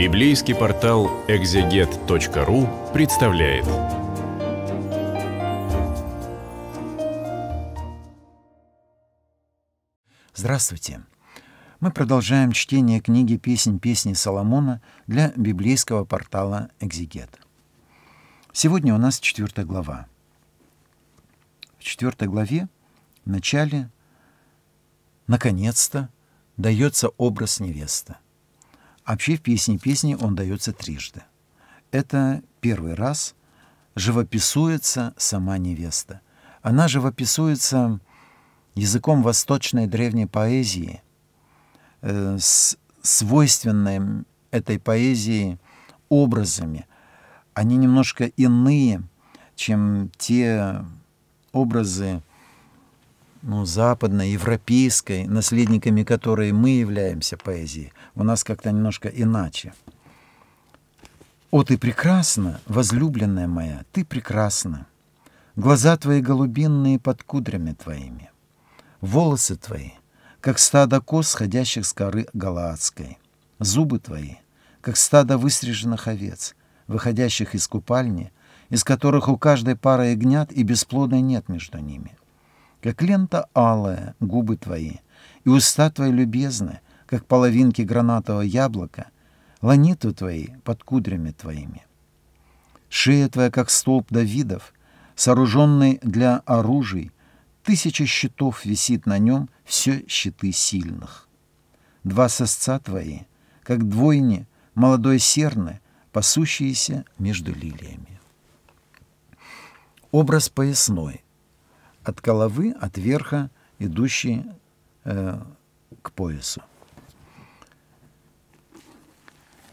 Библейский портал экзегет.ру представляет. Здравствуйте! Мы продолжаем чтение книги «Песнь песни Соломона» для библейского портала «Экзегет». Сегодня у нас четвертая глава. В четвертой главе, в начале, наконец-то, дается образ невесты – Вообще в песне песни он дается трижды. Это первый раз живописуется сама невеста. Она живописуется языком восточной древней поэзии, э, с свойственным этой поэзии образами. Они немножко иные, чем те образы, ну, западной, европейской, наследниками которой мы являемся поэзии, у нас как-то немножко иначе. «О, ты прекрасна, возлюбленная моя, ты прекрасна. Глаза твои голубинные под кудрями твоими, волосы твои, как стадо коз, сходящих с коры Галаадской, зубы твои, как стадо выстриженных овец, выходящих из купальни, из которых у каждой пары ягнят и бесплодной нет между ними как лента алая, губы твои, и уста твои любезны, как половинки гранатового яблока, ланиту твои под кудрями твоими. Шея твоя, как столб Давидов, сооруженный для оружий, тысяча щитов висит на нем, все щиты сильных. Два сосца твои, как двойни, молодой серны, пасущиеся между лилиями. Образ поясной – от головы, от верха, идущий э, к поясу.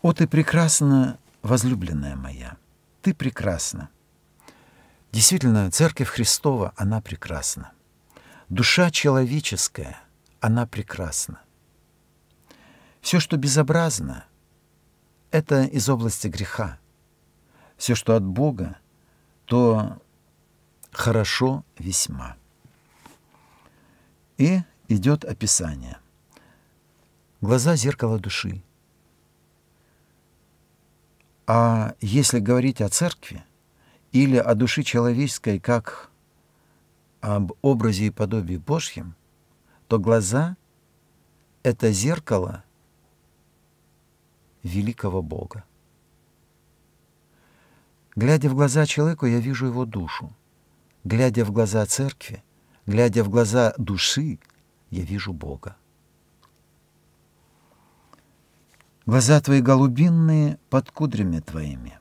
«О, ты прекрасна, возлюбленная моя! Ты прекрасна!» Действительно, Церковь Христова, она прекрасна. Душа человеческая, она прекрасна. Все, что безобразно, это из области греха. Все, что от Бога, то хорошо весьма. И идет описание. Глаза – зеркало души. А если говорить о церкви или о душе человеческой как об образе и подобии Божьем, то глаза – это зеркало великого Бога. Глядя в глаза человеку, я вижу его душу. Глядя в глаза церкви, глядя в глаза души, я вижу Бога. Глаза твои голубинные под кудрями твоими.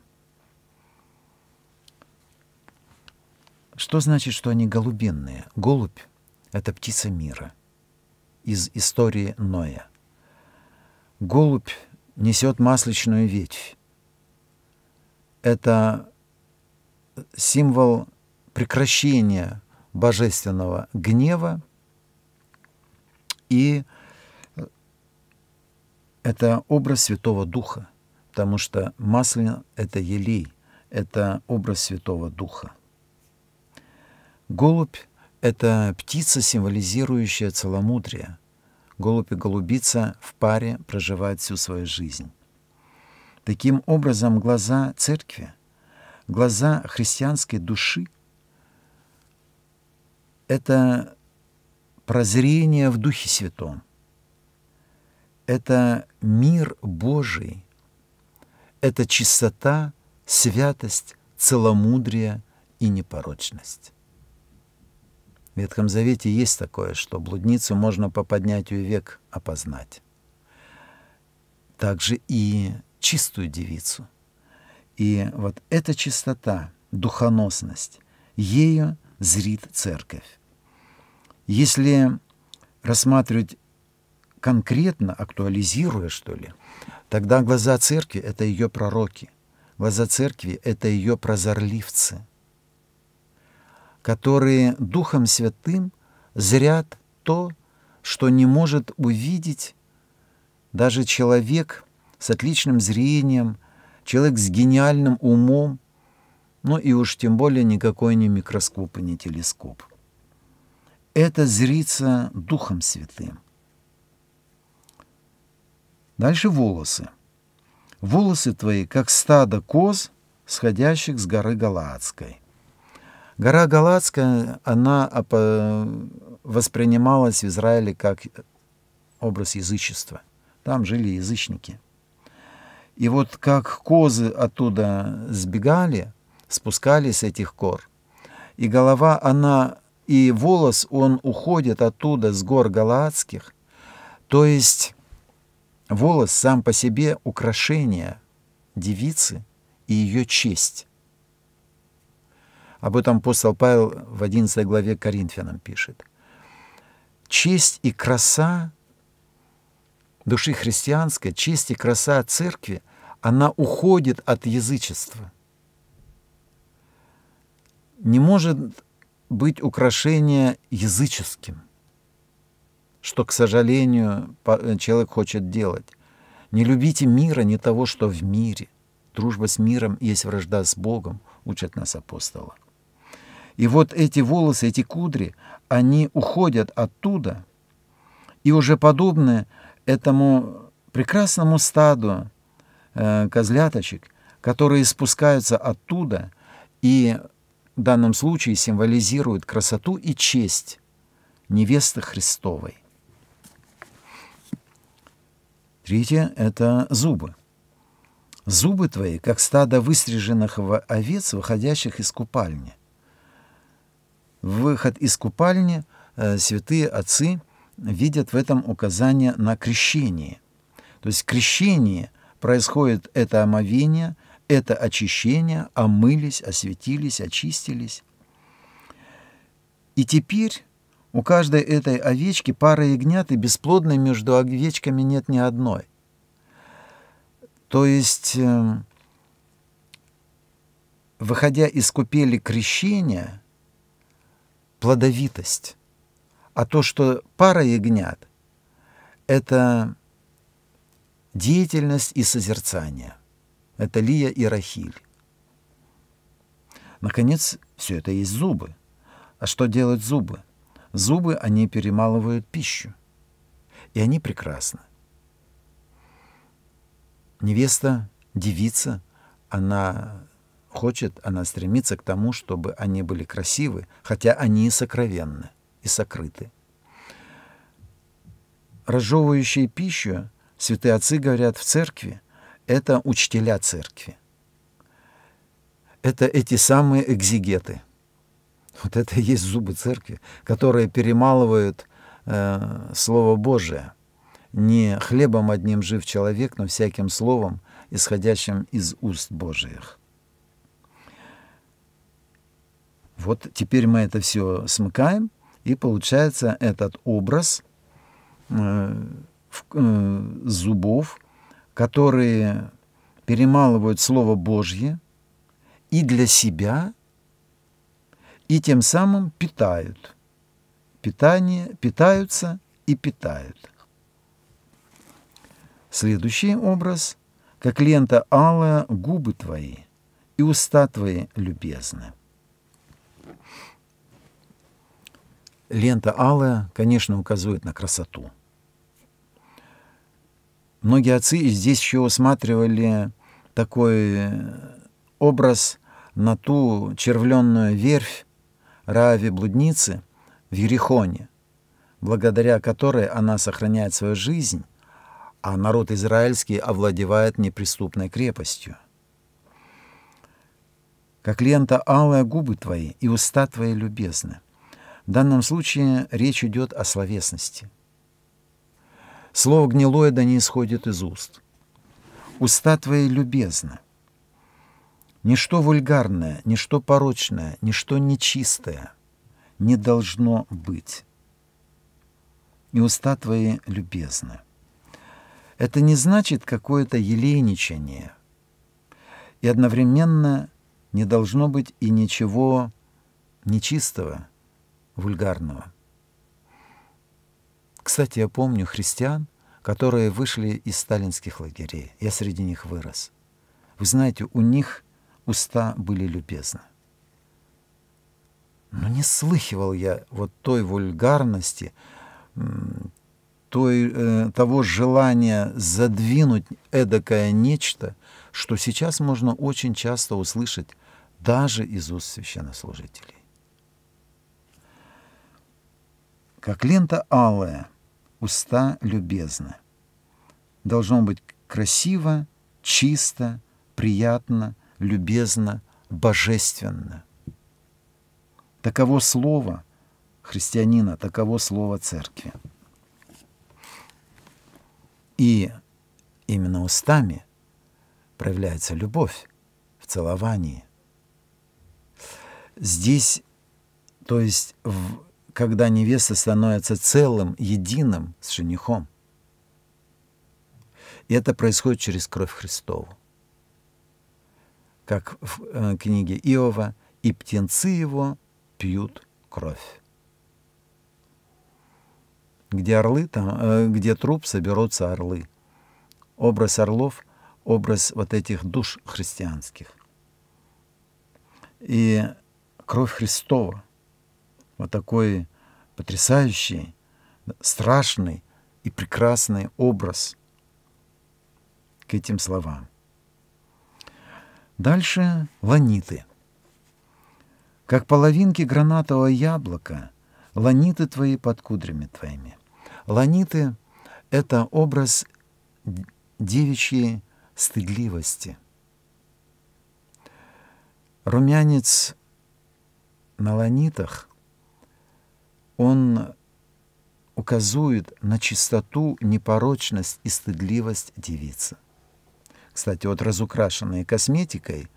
Что значит, что они голубинные? Голубь — это птица мира из истории Ноя. Голубь несет масличную ветвь. Это символ прекращение божественного гнева, и это образ Святого Духа, потому что маслин — это елей, это образ Святого Духа. Голубь — это птица, символизирующая целомудрие. Голубь и голубица в паре проживают всю свою жизнь. Таким образом, глаза церкви, глаза христианской души — это прозрение в Духе Святом, это мир Божий, это чистота, святость, целомудрие и непорочность. В Ветхом Завете есть такое, что блудницу можно по поднятию век опознать. Также и чистую девицу. И вот эта чистота, духоносность, ею зрит церковь. Если рассматривать конкретно, актуализируя, что ли, тогда глаза церкви – это ее пророки, глаза церкви – это ее прозорливцы, которые Духом Святым зрят то, что не может увидеть даже человек с отличным зрением, человек с гениальным умом, ну и уж тем более никакой не микроскоп и не телескоп. Это зрится Духом Святым. Дальше волосы. Волосы твои, как стадо коз, сходящих с горы Галаадской. Гора Галаадская, она воспринималась в Израиле как образ язычества. Там жили язычники. И вот как козы оттуда сбегали, спускались с этих гор. И голова она, и волос он уходит оттуда, с гор Галаадских. То есть волос сам по себе украшение девицы и ее честь. Об этом апостол Павел в 11 главе Коринфянам пишет. Честь и краса души христианской, честь и краса церкви, она уходит от язычества – не может быть украшение языческим, что, к сожалению, э, человек хочет делать. Не любите мира, не того, что в мире. Дружба с миром есть вражда с Богом, учат нас апостолы. И вот эти волосы, эти кудри, они уходят оттуда, и уже подобны этому прекрасному стаду э, козляточек, которые спускаются оттуда и в данном случае символизирует красоту и честь невесты Христовой. Третье – это зубы. Зубы твои, как стадо выстриженных овец, выходящих из купальни. Выход из купальни э, святые отцы видят в этом указание на крещение. То есть крещение происходит это омовение – это очищение, омылись, осветились, очистились. И теперь у каждой этой овечки пара ягнят, и бесплодной между овечками нет ни одной. То есть, э, выходя из купели крещения, плодовитость. А то, что пара ягнят, это деятельность и созерцание. Это Лия и Рахиль. Наконец, все это есть зубы. А что делают зубы? Зубы, они перемалывают пищу. И они прекрасны. Невеста, девица, она хочет, она стремится к тому, чтобы они были красивы, хотя они и сокровенны, и сокрыты. Разжевывающие пищу, святые отцы говорят в церкви, это учителя церкви. Это эти самые экзигеты. Вот это и есть зубы церкви, которые перемалывают э, Слово Божие. Не хлебом одним жив человек, но всяким словом, исходящим из уст Божиих. Вот теперь мы это все смыкаем, и получается этот образ э, в, э, зубов – которые перемалывают Слово Божье и для себя, и тем самым питают. Питание, питаются и питают. Следующий образ, как лента алая, губы твои и уста твои любезны. Лента алая, конечно, указывает на красоту – многие отцы здесь еще усматривали такой э, образ на ту червленную верфь Рави Блудницы в Ерехоне, благодаря которой она сохраняет свою жизнь, а народ израильский овладевает неприступной крепостью. Как лента алые губы твои и уста твои любезны. В данном случае речь идет о словесности – Слово гнилое да не исходит из уст. Уста твои любезны. Ничто вульгарное, ничто порочное, ничто нечистое не должно быть. И уста твои любезны. Это не значит какое-то елейничание. И одновременно не должно быть и ничего нечистого, вульгарного. Кстати, я помню христиан, которые вышли из сталинских лагерей. Я среди них вырос. Вы знаете, у них уста были любезны. Но не слыхивал я вот той вульгарности, той, э, того желания задвинуть эдакое нечто, что сейчас можно очень часто услышать даже из уст священнослужителей. Как лента алая — уста любезны, Должно быть красиво, чисто, приятно, любезно, божественно. Таково слово христианина, таково слово церкви. И именно устами проявляется любовь в целовании. Здесь, то есть в когда невеста становится целым, единым с женихом. И это происходит через кровь Христову. Как в э, книге Иова, и птенцы его пьют кровь. Где орлы, там, э, где труп, соберутся орлы. Образ орлов — образ вот этих душ христианских. И кровь Христова вот такой потрясающий, страшный и прекрасный образ к этим словам. Дальше ланиты. Как половинки гранатового яблока, ланиты твои под кудрями твоими. Ланиты — это образ девичьей стыдливости. Румянец на ланитах — он указывает на чистоту, непорочность и стыдливость девицы. Кстати, вот разукрашенные косметикой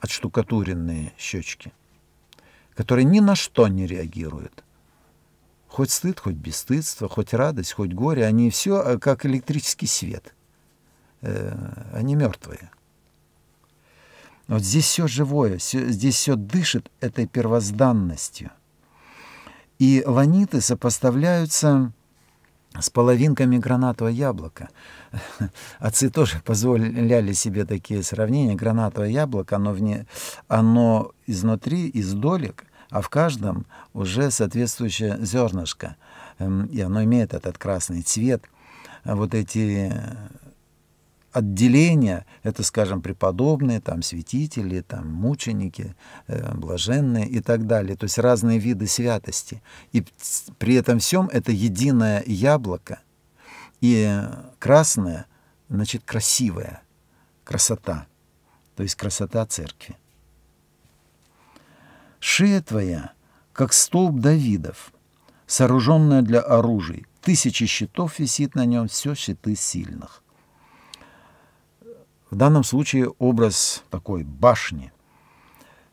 отштукатуренные щечки, которые ни на что не реагируют. Хоть стыд, хоть бесстыдство, хоть радость, хоть горе, они все э, как электрический свет. Э, они мертвые. Вот здесь все живое, все, здесь все дышит этой первозданностью – и ваниты сопоставляются с половинками гранатового яблока. Отцы тоже позволяли себе такие сравнения. Гранатовое яблоко, оно, вне, оно изнутри, из долек, а в каждом уже соответствующее зернышко. Эм, и оно имеет этот красный цвет. А вот эти отделения, это, скажем, преподобные, там, святители, там, мученики, э, блаженные и так далее, то есть разные виды святости. И при этом всем это единое яблоко, и красное, значит, красивое, красота, то есть красота церкви. Шея твоя, как столб Давидов, сооруженная для оружий, тысячи щитов висит на нем, все щиты сильных в данном случае образ такой башни,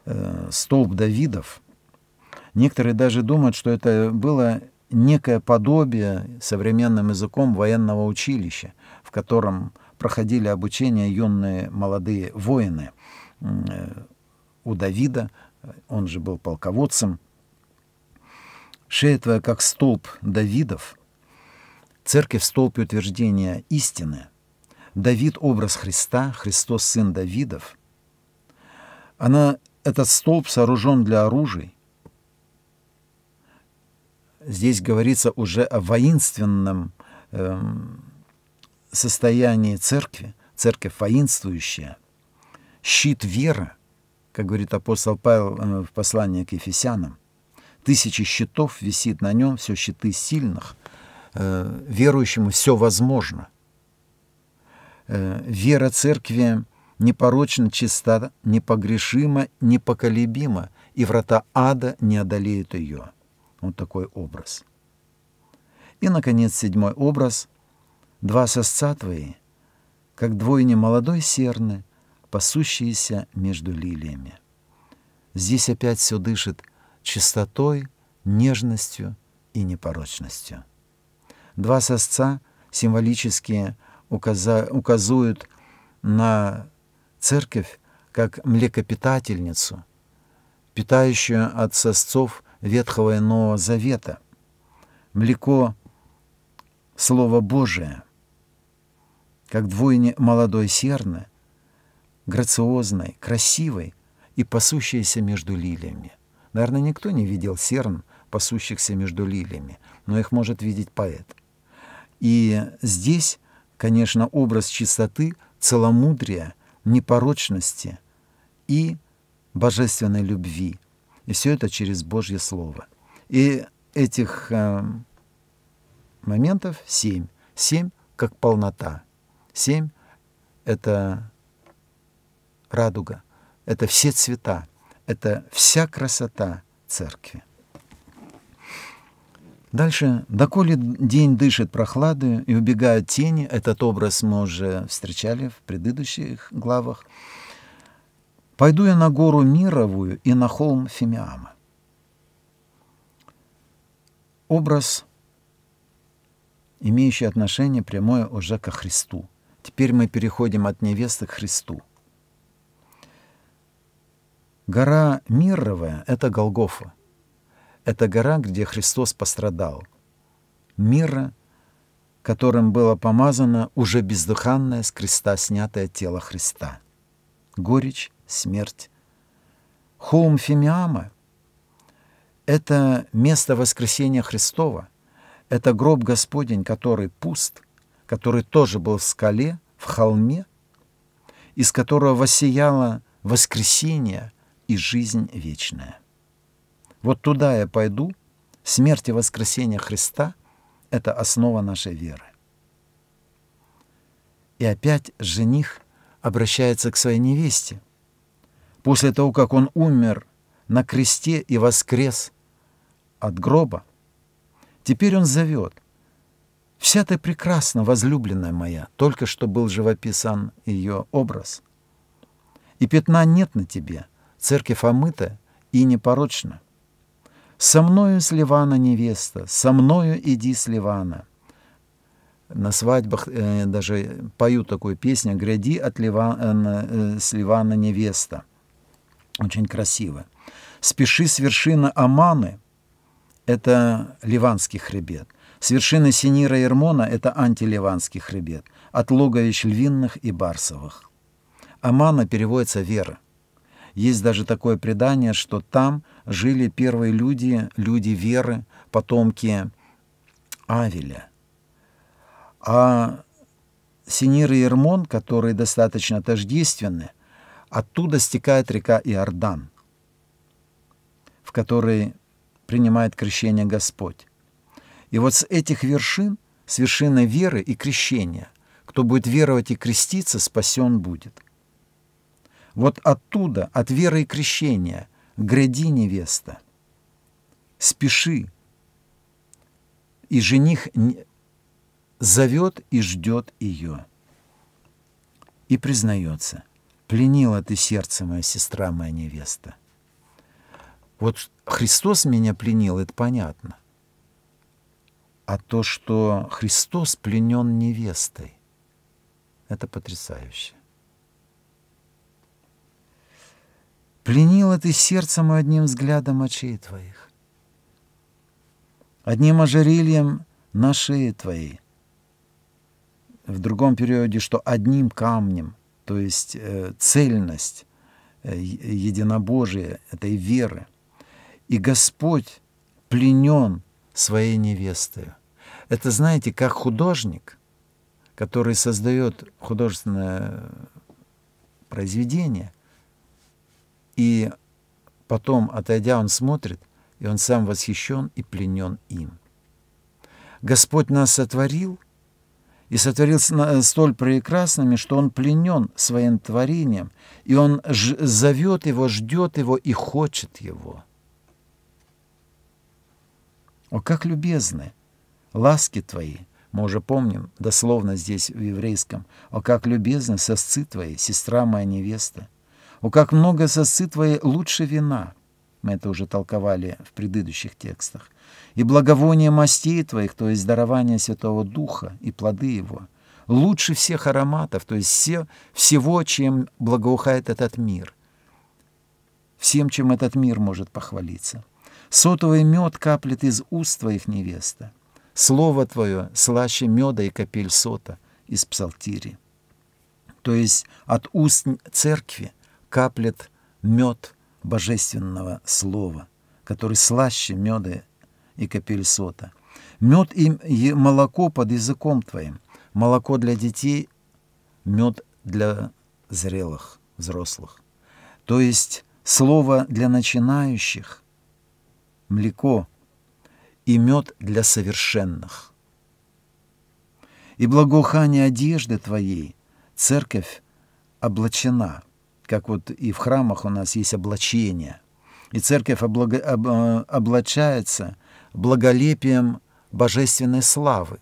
э, столб Давидов. Некоторые даже думают, что это было некое подобие современным языком военного училища, в котором проходили обучение юные молодые воины. Э, у Давида, э, он же был полководцем, шея твоя как столб Давидов, церковь столб утверждения истины, Давид – образ Христа, Христос – сын Давидов. Она, этот столб сооружен для оружий. Здесь говорится уже о воинственном э, состоянии церкви, церковь воинствующая, щит веры, как говорит апостол Павел э, в послании к Ефесянам. Тысячи щитов висит на нем, все щиты сильных. Э, верующему все возможно – Э, вера церкви непорочна, чиста, непогрешима, непоколебима, и врата ада не одолеют ее. Вот такой образ. И, наконец, седьмой образ. Два сосца твои, как двойни молодой серны, пасущиеся между лилиями. Здесь опять все дышит чистотой, нежностью и непорочностью. Два сосца символические – указа, указывают на церковь как млекопитательницу, питающую от сосцов Ветхого и Нового Завета. Млеко — Слово Божие, как двойне молодой серны, грациозной, красивой и пасущейся между лилиями. Наверное, никто не видел серн, пасущихся между лилиями, но их может видеть поэт. И здесь конечно, образ чистоты, целомудрия, непорочности и божественной любви. И все это через Божье Слово. И этих э, моментов семь. Семь как полнота. Семь — это радуга, это все цвета, это вся красота церкви. Дальше, доколе день дышит прохладою и убегают тени, этот образ мы уже встречали в предыдущих главах, пойду я на гору Мировую и на холм Фимиама. Образ, имеющий отношение прямое уже ко Христу. Теперь мы переходим от невесты к Христу. Гора Мировая — это Голгофа —— это гора, где Христос пострадал. Мира, которым было помазано уже бездыханное с креста снятое тело Христа. Горечь, смерть. Хоум Фимиама — это место воскресения Христова, это гроб Господень, который пуст, который тоже был в скале, в холме, из которого воссияло воскресение и жизнь вечная. Вот туда я пойду. Смерть и воскресение Христа – это основа нашей веры. И опять жених обращается к своей невесте. После того, как он умер на кресте и воскрес от гроба, теперь он зовет – Вся ты прекрасна, возлюбленная моя, только что был живописан ее образ. И пятна нет на тебе, церковь омыта и непорочна. «Со мною с Ливана невеста, со мною иди Сливана. На свадьбах э, даже поют такую песню «Гряди от Ливана, э, э с невеста». Очень красиво. «Спеши с вершины Аманы» — это ливанский хребет. С вершины Синира и Ермона — это антиливанский хребет. От логовищ львинных и барсовых. Амана переводится «вера». Есть даже такое предание, что там жили первые люди, люди веры, потомки Авеля. А Синир и Ермон, которые достаточно тождественны, оттуда стекает река Иордан, в которой принимает крещение Господь. И вот с этих вершин, с вершины веры и крещения, кто будет веровать и креститься, спасен будет. Вот оттуда, от веры и крещения, гряди, невеста. Спеши. И жених зовет и ждет ее. И признается, пленила ты сердце моя сестра, моя невеста. Вот Христос меня пленил, это понятно. А то, что Христос пленен невестой, это потрясающе. Пленила ты сердцем мое одним взглядом очей твоих, одним ожерельем на шее твоей. В другом периоде, что одним камнем, то есть э, цельность э, единобожия, этой веры. И Господь пленен своей невестой. Это, знаете, как художник, который создает художественное произведение – и потом, отойдя, он смотрит, и он сам восхищен и пленен им. Господь нас сотворил, и сотворил э, столь прекрасными, что он пленен своим творением, и он зовет его, ждет его и хочет его. О, как любезны ласки твои! Мы уже помним, дословно здесь в еврейском, «О, как любезны сосцы твои, сестра моя невеста!» О, как много сосы твои лучше вина! Мы это уже толковали в предыдущих текстах. И благовоние мастей твоих, то есть дарование Святого Духа и плоды его, лучше всех ароматов, то есть все, всего, чем благоухает этот мир. Всем, чем этот мир может похвалиться. Сотовый мед каплет из уст твоих невеста. Слово твое слаще меда и капель сота из псалтири. То есть от уст церкви каплет мед божественного слова, который слаще меда и капель сота. Мед и молоко под языком твоим, молоко для детей, мед для зрелых, взрослых. То есть слово для начинающих, млеко и мед для совершенных. И благоухание одежды твоей церковь облачена – как вот и в храмах у нас есть облачение. И церковь облаг... об... Э, облачается благолепием божественной славы.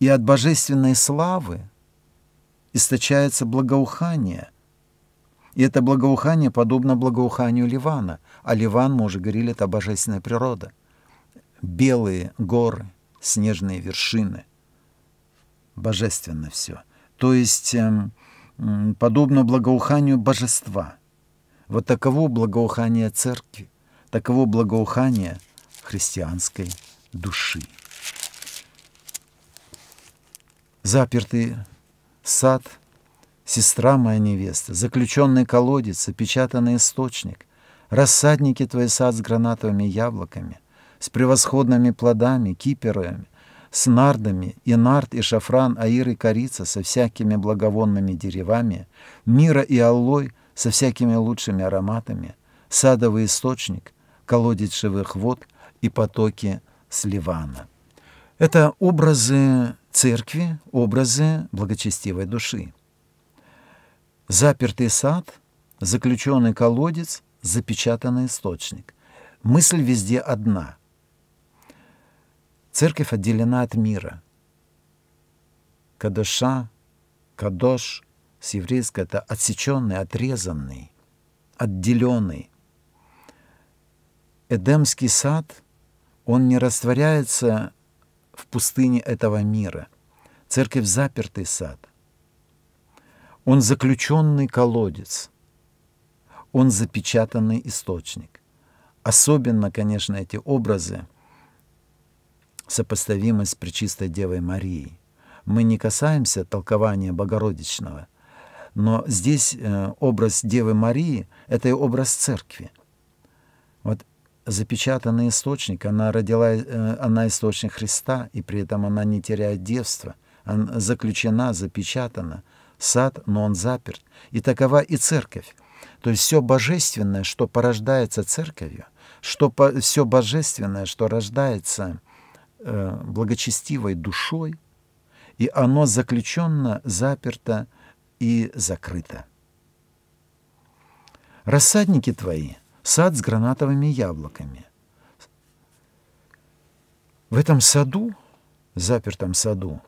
И от божественной славы источается благоухание. И это благоухание подобно благоуханию Ливана. А Ливан, мы уже говорили, это божественная природа. Белые горы, снежные вершины. Божественно все. То есть эм, подобно благоуханию божества. Вот таково благоухание церкви, таково благоухание христианской души. Запертый сад, сестра моя невеста, заключенный колодец, опечатанный источник, рассадники твой сад с гранатовыми яблоками, с превосходными плодами, киперами, с нардами, и нард, и шафран, аир и корица со всякими благовонными деревами, мира и аллой со всякими лучшими ароматами, садовый источник, колодец живых вод и потоки с Ливана. Это образы церкви, образы благочестивой души. Запертый сад, заключенный колодец, запечатанный источник. Мысль везде одна – Церковь отделена от мира. Кадыша, кадош с еврейского это отсеченный, отрезанный, отделенный. Эдемский сад, он не растворяется в пустыне этого мира. Церковь запертый сад. Он заключенный колодец. Он запечатанный источник. Особенно, конечно, эти образы – сопоставимы с Пречистой Девой Марией. Мы не касаемся толкования Богородичного, но здесь э, образ Девы Марии — это и образ Церкви. Вот запечатанный источник, она родила, э, она источник Христа, и при этом она не теряет девства. Она заключена, запечатана. Сад, но он заперт. И такова и церковь. То есть все божественное, что порождается церковью, что по, все божественное, что рождается Э, благочестивой душой, и оно заключенно, заперто и закрыто. Рассадники твои — сад с гранатовыми яблоками. В этом саду, запертом саду,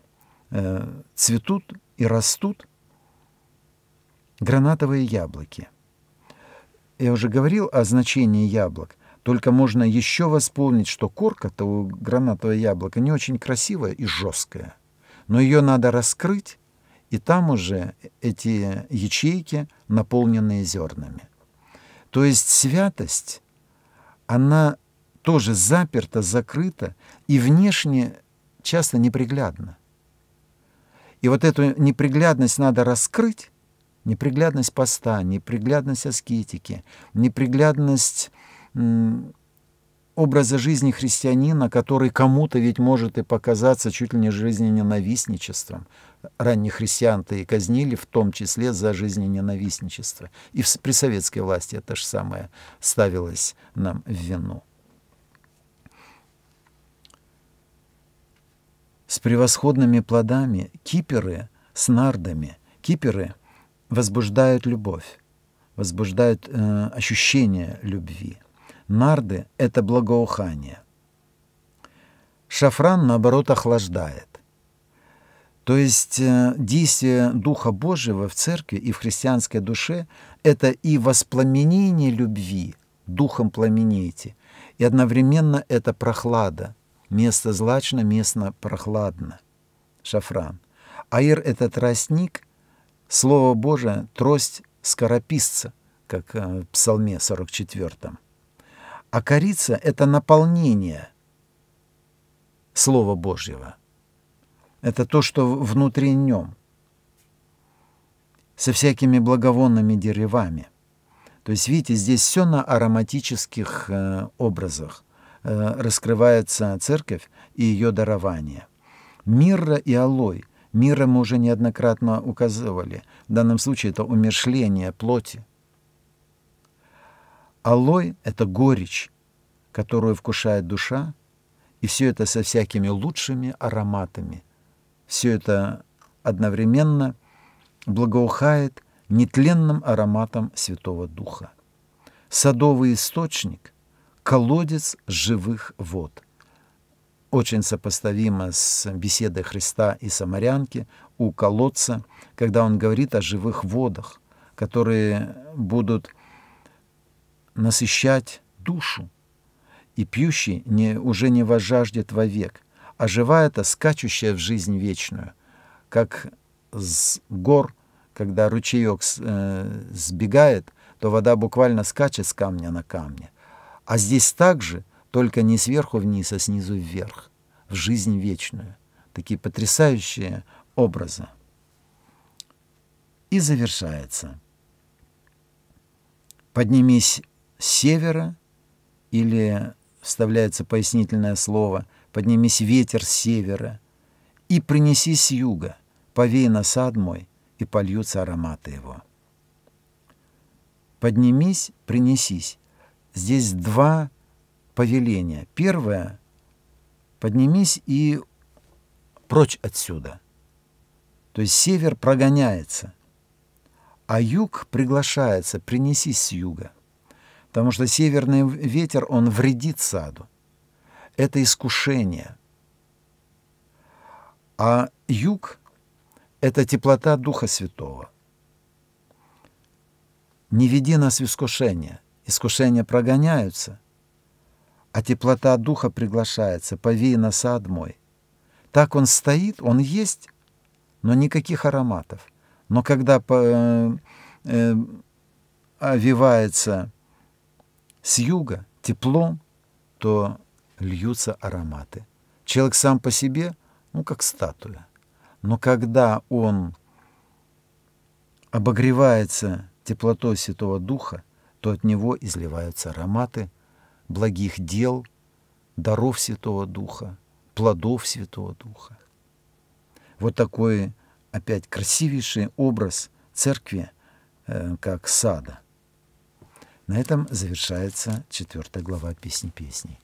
э, цветут и растут гранатовые яблоки. Я уже говорил о значении яблок — только можно еще восполнить, что корка-то у гранатового яблока не очень красивая и жесткая. Но ее надо раскрыть, и там уже эти ячейки, наполненные зернами. То есть святость, она тоже заперта, закрыта и внешне часто неприглядна. И вот эту неприглядность надо раскрыть, неприглядность поста, неприглядность аскетики, неприглядность образа жизни христианина, который кому-то ведь может и показаться чуть ли не жизнененавистничеством. Ранних христиан-то и казнили в том числе за жизнененавистничество. И при советской власти это же самое ставилось нам в вину. С превосходными плодами киперы с нардами, киперы возбуждают любовь, возбуждают э, ощущение любви – Нарды – это благоухание. Шафран, наоборот, охлаждает. То есть э, действие Духа Божьего в церкви и в христианской душе – это и воспламенение любви, духом пламените, и одновременно это прохлада. Место злачно, место прохладно. Шафран. Аир – это тростник, Слово Божие – трость скорописца, как э, в Псалме 44 а корица – это наполнение Слова Божьего. Это то, что внутри нем, со всякими благовонными деревами. То есть, видите, здесь все на ароматических э, образах э, раскрывается церковь и ее дарование. Мирра и алой. Мирра мы уже неоднократно указывали. В данном случае это умершление плоти – Алоэ — это горечь, которую вкушает душа, и все это со всякими лучшими ароматами. Все это одновременно благоухает нетленным ароматом Святого Духа. Садовый источник – колодец живых вод. Очень сопоставимо с беседой Христа и Самарянки у колодца, когда он говорит о живых водах, которые будут насыщать душу, и пьющий не, уже не возжаждет вовек, а живая-то скачущая в жизнь вечную, как с гор, когда ручеек э, сбегает, то вода буквально скачет с камня на камне. А здесь также, только не сверху вниз, а снизу вверх, в жизнь вечную. Такие потрясающие образы. И завершается. Поднимись севера, или вставляется пояснительное слово, поднимись ветер с севера, и принеси с юга, повей насад мой, и польются ароматы его. Поднимись, принесись. Здесь два повеления. Первое — поднимись и прочь отсюда. То есть север прогоняется, а юг приглашается, принесись с юга потому что северный ветер, он вредит саду. Это искушение. А юг — это теплота Духа Святого. Не веди нас в искушение. Искушения прогоняются, а теплота Духа приглашается. Повей на сад мой. Так он стоит, он есть, но никаких ароматов. Но когда э, э, овивается с юга теплом, то льются ароматы. Человек сам по себе, ну, как статуя. Но когда он обогревается теплотой Святого Духа, то от него изливаются ароматы благих дел, даров Святого Духа, плодов Святого Духа. Вот такой опять красивейший образ церкви, э, как сада – на этом завершается четвертая глава песни песней.